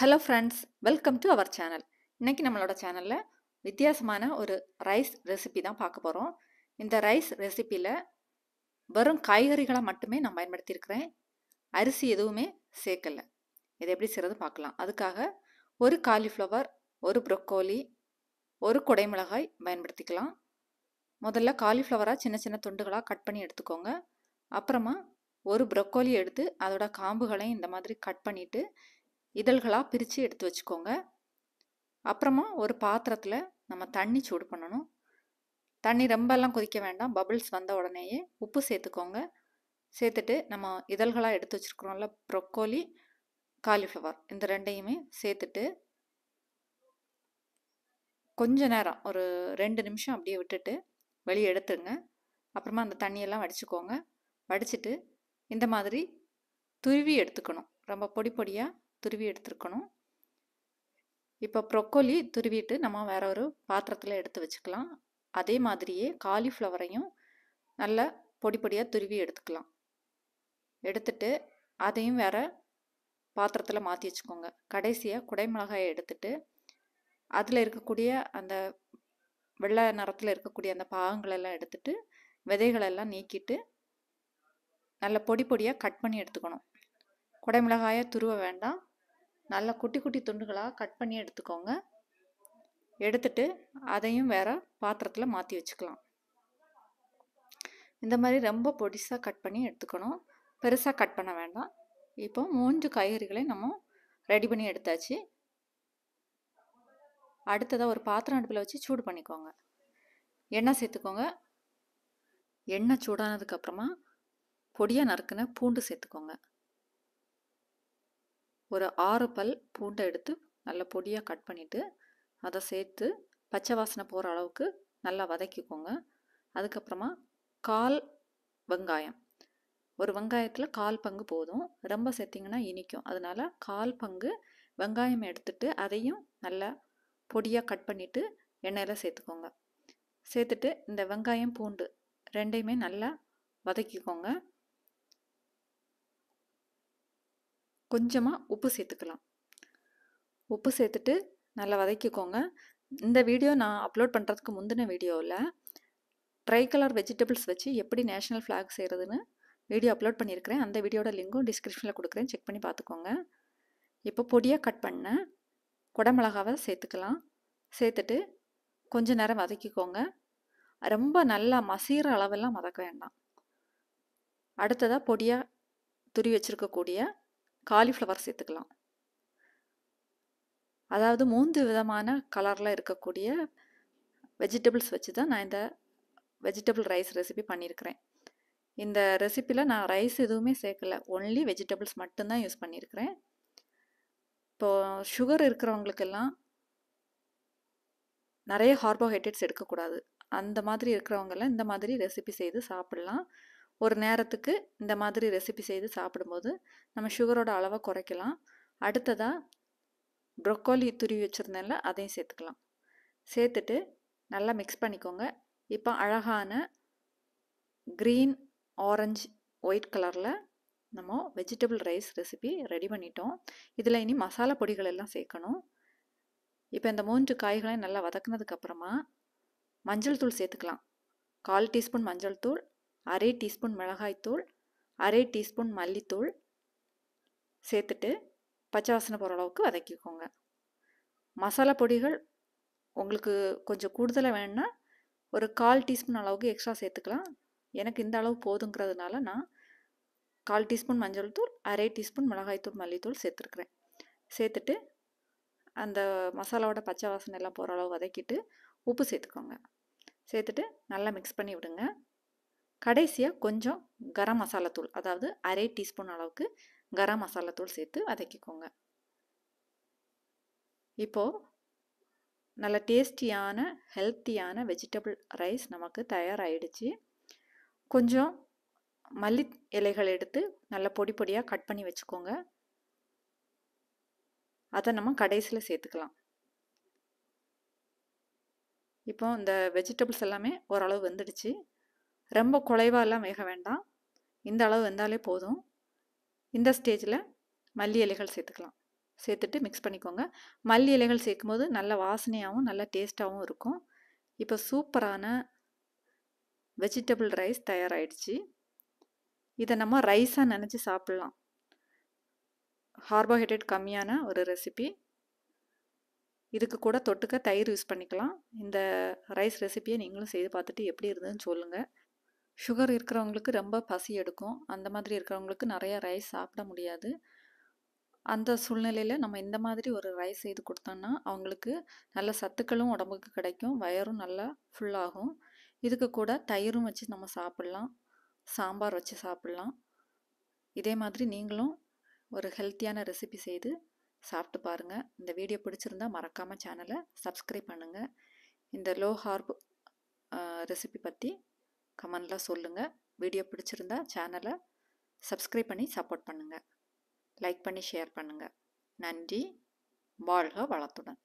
hello friends welcome to our channel இன்றைக்கி நம்மளோட சேனலில் வித்தியாசமான ஒரு ரைஸ் ரெசிபி தான் பார்க்க போகிறோம் இந்த ரைஸ் ரெசிப்பியில் வெறும் காய்கறிகளை மட்டுமே நான் பயன்படுத்தியிருக்கிறேன் அரிசி எதுவுமே சேர்க்கலை இதை எப்படி செய்கிறது பார்க்கலாம் அதுக்காக ஒரு காலிஃப்ளவர் ஒரு ப்ரொக்கோலி ஒரு குடைமிளகாய் பயன்படுத்திக்கலாம் முதல்ல காலிஃப்ளவராக சின்ன சின்ன துண்டுகளாக கட் பண்ணி எடுத்துக்கோங்க அப்புறமா ஒரு ப்ரொக்கோலி எடுத்து அதோட காம்புகளையும் இந்த மாதிரி கட் பண்ணிவிட்டு இதழ்களாக பிரித்து எடுத்து வச்சுக்கோங்க அப்புறமா ஒரு பாத்திரத்தில் நம்ம தண்ணி சூடு பண்ணணும் தண்ணி ரொம்பலாம் கொதிக்க வேண்டாம் பபிள்ஸ் வந்த உடனேயே உப்பு சேர்த்துக்கோங்க சேர்த்துட்டு நம்ம இதழ்களாக எடுத்து வச்சுருக்குறோம்ல ப்ரொக்கோலி காலிஃப்ளவர் இந்த ரெண்டையுமே சேர்த்துட்டு கொஞ்ச நேரம் ஒரு ரெண்டு நிமிஷம் அப்படியே விட்டுட்டு வெளியே எடுத்துருங்க அப்புறமா அந்த தண்ணியெல்லாம் வடிச்சுக்கோங்க வடிச்சிட்டு இந்த மாதிரி துருவி எடுத்துக்கணும் ரொம்ப பொடி பொடியாக துருவி எடுத்துருக்கணும் இப்போ ப்ரொக்கோலி துருவிட்டு நம்ம வேற ஒரு பாத்திரத்தில் எடுத்து வச்சுக்கலாம் அதே மாதிரியே காலிஃப்ளவரையும் நல்லா பொடி பொடியாக துருவி எடுத்துக்கலாம் எடுத்துட்டு அதையும் வேற பாத்திரத்தில் மாற்றி வச்சுக்கோங்க கடைசியாக குடைமிளகாயை எடுத்துட்டு அதில் இருக்கக்கூடிய அந்த வெள்ளை நிறத்தில் இருக்கக்கூடிய அந்த பாகங்களெல்லாம் எடுத்துட்டு விதைகளெல்லாம் நீக்கிட்டு நல்ல பொடி பொடியாக கட் பண்ணி எடுத்துக்கணும் குடைமிளகாயை துருவ வேண்டாம் நல்லா குட்டி குட்டி துண்டுகளாக கட் பண்ணி எடுத்துக்கோங்க எடுத்துட்டு அதையும் வேறு பாத்திரத்தில் மாற்றி வச்சுக்கலாம் இந்த மாதிரி ரொம்ப பொடிசாக கட் பண்ணி எடுத்துக்கணும் பெருசாக கட் பண்ண வேண்டாம் இப்போ மூன்று காய்கறிகளை நம்ம ரெடி பண்ணி எடுத்தாச்சு அடுத்ததாக ஒரு பாத்திரம் அடுப்பில் வச்சு சூடு பண்ணிக்கோங்க எண்ணெய் சேர்த்துக்கோங்க எண்ணெய் சூடானதுக்கப்புறமா பொடியாக நறுக்குன பூண்டு சேர்த்துக்கோங்க ஒரு ஆறு பல் பூண்டை எடுத்து நல்லா பொடியாக கட் பண்ணிவிட்டு அதை சேர்த்து பச்சை வாசனை போகிற அளவுக்கு நல்லா வதக்கிக்கோங்க அதுக்கப்புறமா கால் வெங்காயம் ஒரு வெங்காயத்தில் கால் பங்கு போதும் ரொம்ப சேர்த்திங்கன்னா இனிக்கும் அதனால் கால் பங்கு வெங்காயம் எடுத்துட்டு அதையும் நல்லா பொடியாக கட் பண்ணிவிட்டு எண்ணெயில் சேர்த்துக்கோங்க சேர்த்துட்டு இந்த வெங்காயம் பூண்டு ரெண்டையுமே நல்லா வதக்கிக்கோங்க கொஞ்சமாக உப்பு சேர்த்துக்கலாம் உப்பு சேர்த்துட்டு நல்லா வதக்கிக்கோங்க இந்த வீடியோ நான் அப்லோட் பண்ணுறதுக்கு முந்தின வீடியோவில் ட்ரை கலர் வெஜிடபிள்ஸ் வச்சு எப்படி நேஷ்னல் ஃப்ளாக் செய்கிறதுன்னு வீடியோ அப்லோட் பண்ணியிருக்கிறேன் அந்த வீடியோட லிங்கும் டிஸ்கிரிப்ஷனில் கொடுக்குறேன் செக் பண்ணி பார்த்துக்கோங்க இப்போ பொடியாக கட் பண்ண குடமிளகாவை சேர்த்துக்கலாம் சேர்த்துட்டு கொஞ்ச நேரம் வதக்கிக்கோங்க ரொம்ப நல்லா மசீர அளவெல்லாம் வதக்க வேண்டாம் அடுத்ததாக பொடியாக துரி வச்சுருக்கக்கூடிய காலிஃப்ளவர் சேர்த்துக்கலாம் அதாவது மூன்று விதமான கலரில் இருக்கக்கூடிய வெஜிடபிள்ஸ் வச்சு தான் நான் இந்த வெஜிடபிள் ரைஸ் ரெசிபி பண்ணியிருக்கிறேன் இந்த ரெசிப்பியில் நான் ரைஸ் எதுவுமே சேர்க்கல ஒன்லி வெஜிடபிள்ஸ் மட்டும்தான் யூஸ் பண்ணியிருக்கிறேன் இப்போது சுகர் இருக்கிறவங்களுக்கெல்லாம் நிறைய கார்போஹைட்ரேட்ஸ் எடுக்கக்கூடாது அந்த மாதிரி இருக்கிறவங்கெல்லாம் இந்த மாதிரி ரெசிபி செய்து சாப்பிட்லாம் ஒரு நேரத்துக்கு இந்த மாதிரி ரெசிபி செய்து சாப்பிடும்போது நம்ம சுகரோட அளவை குறைக்கலாம் அடுத்ததாக ப்ரொக்கோலி துருவி வச்சுருந்தேன்ல அதையும் சேர்த்துக்கலாம் சேர்த்துட்டு நல்லா மிக்ஸ் பண்ணிக்கோங்க இப்போ அழகான க்ரீன் ஆரஞ்சு ஒயிட் கலரில் நம்ம வெஜிடபிள் ரைஸ் ரெசிபி ரெடி பண்ணிட்டோம் இதில் இனி மசாலா பொடிகள் எல்லாம் சேர்க்கணும் இப்போ இந்த மூன்று காய்களையும் நல்லா வதக்குனதுக்கப்புறமா மஞ்சள் தூள் சேர்த்துக்கலாம் கால் டீஸ்பூன் மஞ்சள் தூள் அரை டீஸ்பூன் மிளகாய்த்தூள் அரை டீஸ்பூன் மல்லித்தூள் சேர்த்துட்டு பச்சை வாசனை போகிற அளவுக்கு வதக்கிக்கோங்க மசாலா பொடிகள் உங்களுக்கு கொஞ்சம் கூடுதலாக வேணும்னா ஒரு கால் டீஸ்பூன் அளவுக்கு எக்ஸ்ட்ரா சேர்த்துக்கலாம் எனக்கு இந்த அளவு போதுங்கிறதுனால நான் கால் டீஸ்பூன் மஞ்சள் தூள் அரை டீஸ்பூன் மிளகாய்த்தூள் மல்லித்தூள் சேர்த்துருக்குறேன் சேர்த்துட்டு அந்த மசாலாவோட பச்சை வாசனை எல்லாம் போகிற அளவு வதக்கிட்டு உப்பு சேர்த்துக்கோங்க சேர்த்துட்டு நல்லா மிக்ஸ் பண்ணி விடுங்க கடைசியாக கொஞ்சம் கரம் மசாலா தூள் அதாவது அரை டீஸ்பூன் அளவுக்கு கரம் மசாலா தூள் சேர்த்து வதக்கிக்கோங்க இப்போது நல்ல டேஸ்டியான ஹெல்த்தியான வெஜிடபிள் ரைஸ் நமக்கு தயாராகிடுச்சு கொஞ்சம் மல்லி இலைகள் எடுத்து நல்ல பொடி பொடியாக கட் பண்ணி வச்சுக்கோங்க அதை நம்ம கடைசியில் சேர்த்துக்கலாம் இப்போ இந்த வெஜிடபிள்ஸ் எல்லாமே ஓரளவு வெந்துடுச்சு ரொம்ப குலைவாலாம் வேக வேண்டாம் இந்த அளவு வந்தாலே போதும் இந்த ஸ்டேஜில் மல்லி இலைகள் சேர்த்துக்கலாம் சேர்த்துட்டு மிக்ஸ் பண்ணிக்கோங்க மல்லி இலைகள் சேர்க்கும் போது நல்ல வாசனையாகவும் நல்ல டேஸ்ட்டாகவும் இருக்கும் இப்போ சூப்பரான வெஜிடபிள் ரைஸ் தயாராகிடுச்சு இதை நம்ம ரைஸாக நினச்சி சாப்பிட்லாம் கார்போஹைட்ரேட் கம்மியான ஒரு ரெசிபி இதுக்கு கூட தொட்டுக்க தயிர் யூஸ் பண்ணிக்கலாம் இந்த ரைஸ் ரெசிப்பியை நீங்களும் செய்து பார்த்துட்டு எப்படி இருந்ததுன்னு சொல்லுங்கள் சுகர் இருக்கிறவங்களுக்கு ரொம்ப பசி எடுக்கும் அந்த மாதிரி இருக்கிறவங்களுக்கு நிறையா ரைஸ் சாப்பிட முடியாது அந்த சூழ்நிலையில் நம்ம இந்த மாதிரி ஒரு ரைஸ் செய்து கொடுத்தோன்னா அவங்களுக்கு நல்ல சத்துக்களும் உடம்புக்கு கிடைக்கும் வயரும் நல்லா ஃபுல்லாகும் இதுக்கு கூட தயிரும் வச்சு நம்ம சாப்பிட்லாம் சாம்பார் வச்சு சாப்பிட்லாம் இதே மாதிரி நீங்களும் ஒரு ஹெல்த்தியான ரெசிபி செய்து சாப்பிட்டு பாருங்கள் இந்த வீடியோ பிடிச்சிருந்தா மறக்காமல் சேனலை சப்ஸ்கிரைப் பண்ணுங்கள் இந்த லோ ஹார்ப் ரெசிபி பற்றி கமெண்டில் சொல்லுங்கள் வீடியோ பிடிச்சிருந்தா சேனலை சப்ஸ்கிரைப் பண்ணி சப்போர்ட் பண்ணுங்கள் லைக் பண்ணி ஷேர் பண்ணுங்கள் நன்றி வாழ்க வளத்துடன்